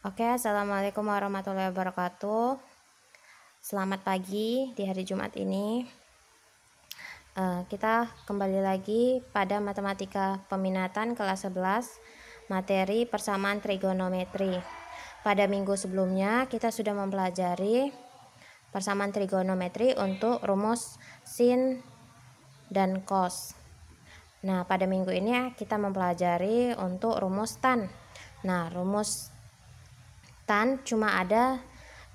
Oke, assalamualaikum warahmatullahi wabarakatuh. Selamat pagi di hari Jumat ini. Uh, kita kembali lagi pada matematika peminatan kelas 11, materi persamaan trigonometri. Pada minggu sebelumnya, kita sudah mempelajari persamaan trigonometri untuk rumus sin dan cos. Nah, pada minggu ini ya, kita mempelajari untuk rumus tan. Nah, rumus tan cuma ada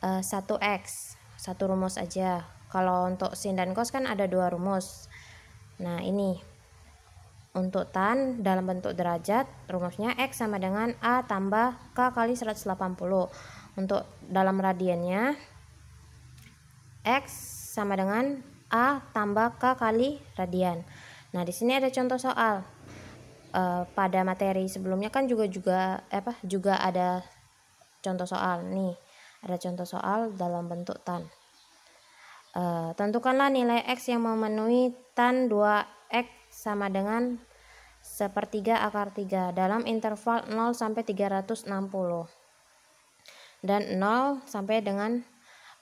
eh, satu uh, x satu rumus aja kalau untuk sin dan cos kan ada dua rumus nah ini untuk tan dalam bentuk derajat rumusnya x sama dengan a tambah k kali 180 untuk dalam radiannya x sama dengan a tambah k kali radian nah di sini ada contoh soal e, pada materi sebelumnya kan juga juga apa juga ada Contoh soal nih, ada contoh soal dalam bentuk tan. e, tentukanlah nilai x yang memenuhi tan 2x sama dengan sepertiga akar 3 dalam interval 0 sampai 360 dan 0 sampai dengan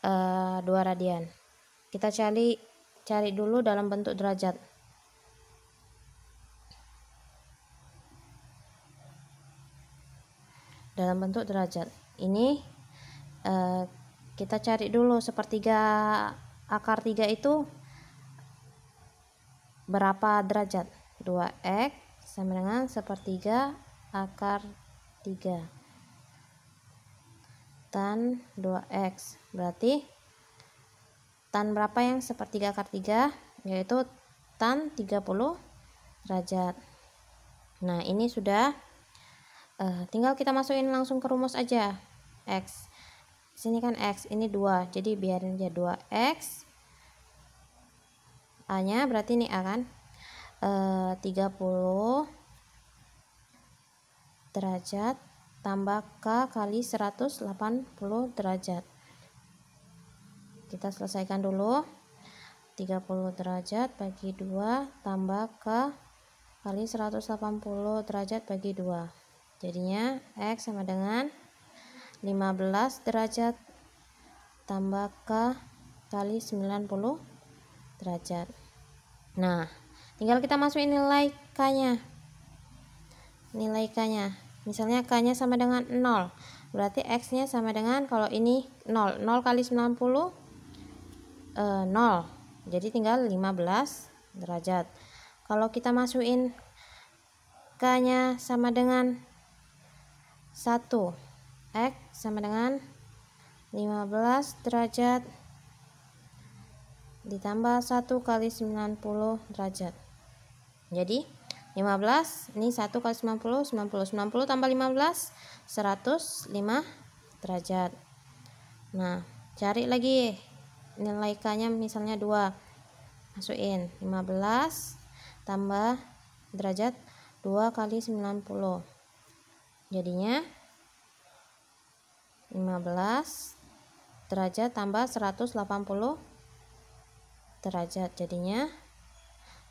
e, eh, 2 radian. Kita cari cari dulu dalam bentuk derajat. dalam bentuk derajat ini eh, kita cari dulu sepertiga akar 3 itu berapa derajat 2x sama dengan sepertiga akar 3 tan 2x berarti tan berapa yang sepertiga akar 3 yaitu tan 30 derajat nah ini sudah uh, tinggal kita masukin langsung ke rumus aja X sini kan X ini 2 jadi biarin aja 2X A nya berarti ini A kan e, eh, 30 derajat tambah K kali 180 derajat kita selesaikan dulu 30 derajat bagi 2 tambah K kali 180 derajat bagi 2 Jadinya X sama dengan 15 derajat tambah K kali 90 derajat. Nah, tinggal kita masukin nilai K-nya. Nilai K-nya. Misalnya K-nya sama dengan 0. Berarti X-nya sama dengan kalau ini 0. 0 kali 90 eh, 0. Jadi tinggal 15 derajat. Kalau kita masukin K-nya sama dengan 1. X sama dengan 15 derajat ditambah 1 kali 90 derajat. Jadi 15, ini 1 kali 90, 90, 90 tambah 15, 105 derajat. Nah, cari lagi nilai K-nya misalnya 2. Masukin 15 tambah derajat 2 kali 90. Jadinya 15 derajat tambah 180 derajat jadinya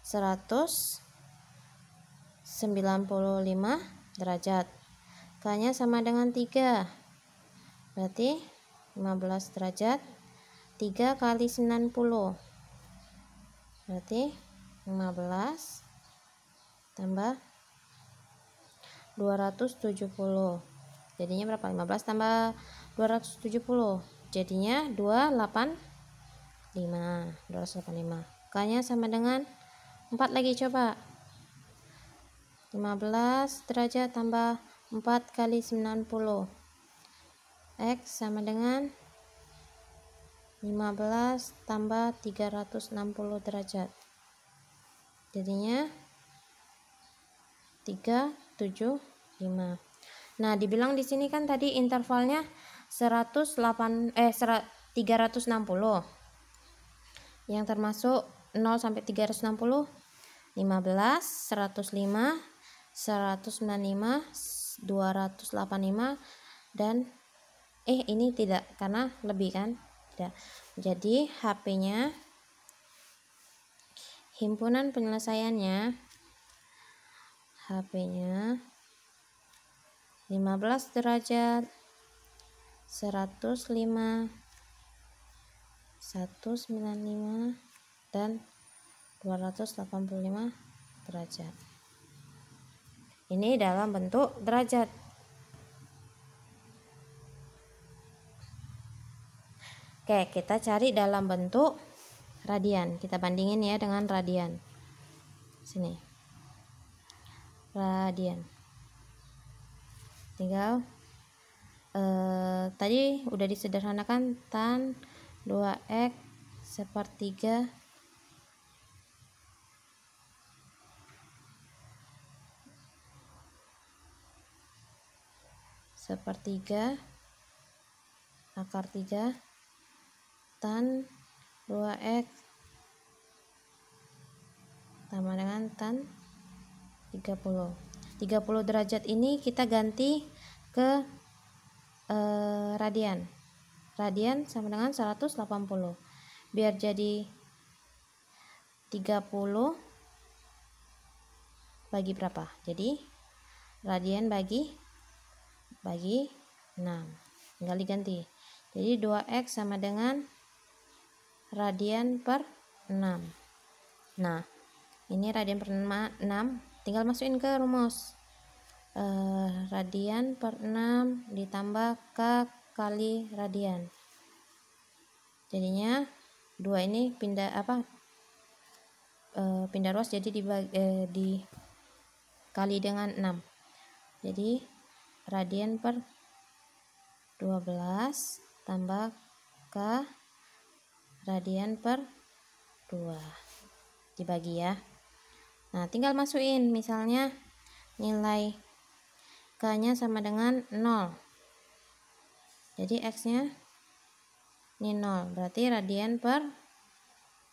195 derajat K-nya sama dengan 3 berarti 15 derajat 3 kali 90 berarti 15 tambah 270 jadinya berapa 15 tambah 270 jadinya 285 285 kanya sama dengan 4 lagi coba 15 derajat tambah 4 kali 90 X sama dengan 15 tambah 360 derajat jadinya 3 75. Nah, dibilang di sini kan tadi intervalnya 108 eh 360. Yang termasuk 0 sampai 360 15, 105, 195, 285 dan eh ini tidak karena lebih kan tidak jadi HP-nya himpunan penyelesaiannya HP-nya 15 derajat 105 195 dan 285 derajat ini dalam bentuk derajat Oke, kita cari dalam bentuk radian. Kita bandingin ya dengan radian. Sini radian tinggal eh, tadi udah disederhanakan tan 2x sepertiga sepertiga akar 3 tan 2x sama dengan tan 30 30 derajat ini kita ganti ke eh, radian radian sama dengan 180 biar jadi 30 bagi berapa jadi radian bagi bagi 6 tinggal diganti jadi 2x sama dengan radian per 6 nah ini radian per 6 tinggal masukin ke rumus uh, radian per 6 ditambah K kali radian jadinya dua ini pindah apa uh, pindah ruas jadi dibagi, uh, eh, di kali dengan 6 jadi radian per 12 tambah K radian per 2 dibagi ya Nah, tinggal masukin misalnya nilai k-nya sama dengan 0. Jadi x-nya ini 0, berarti radian per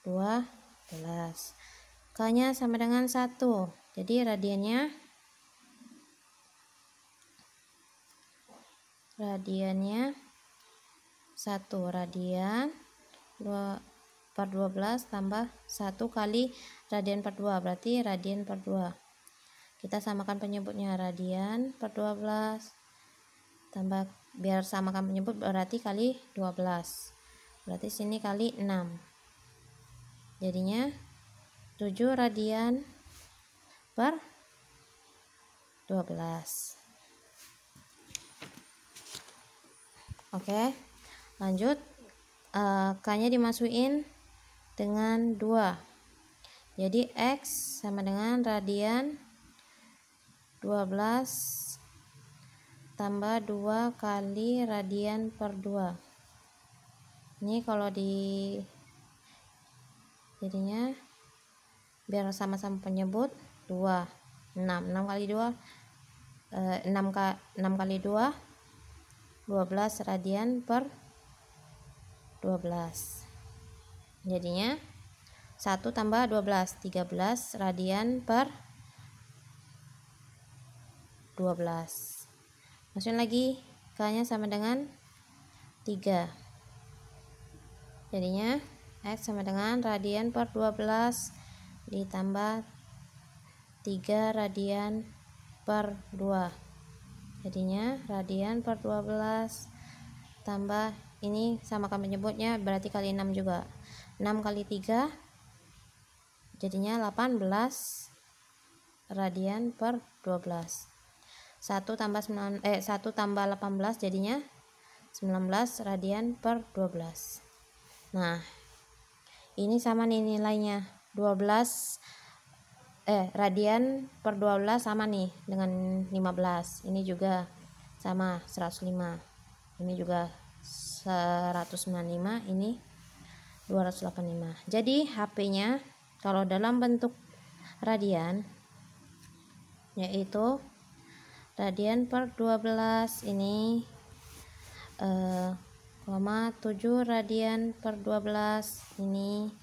12. K-nya sama dengan 1. Jadi radiannya radiannya 1 radian 2 per 12 tambah 1 kali radian per 2 berarti radian per 2 kita samakan penyebutnya radian per 12 tambah biar samakan penyebut berarti kali 12 berarti sini kali 6 jadinya 7 radian per 12 oke lanjut uh, eh, K nya dimasukin dengan 2 jadi X sama dengan radian 12 tambah 2 kali radian per 2 ini kalau di jadinya biar sama-sama penyebut 2 6 6 kali 2 6, 6 kali 2 12 radian per 12 jadinya 1 tambah 12 13 radian per 12 masukin lagi k nya sama dengan 3 jadinya x sama dengan radian per 12 ditambah 3 radian per 2 jadinya radian per 12 tambah ini sama kami menyebutnya berarti kali 6 juga 6 kali 3 jadinya 18 radian per 12 1 tambah 9, eh, 1 tambah 18 jadinya 19 radian per 12 nah ini sama nih nilainya 12 eh radian per 12 sama nih dengan 15 ini juga sama 105 ini juga 195 ini 285 jadi HP-nya kalau dalam bentuk radian yaitu radian per 12 ini eh, koma 7 radian per 12 ini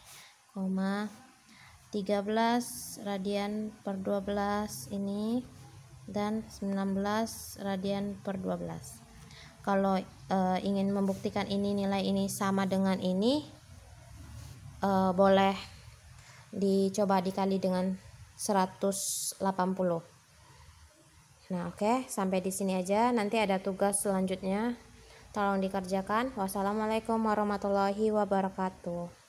koma 13 radian per 12 ini dan 19 radian per 12 kalau e, ingin membuktikan ini nilai ini sama dengan ini uh, boleh dicoba dikali dengan 180 nah oke okay. sampai di sini aja nanti ada tugas selanjutnya tolong dikerjakan wassalamualaikum warahmatullahi wabarakatuh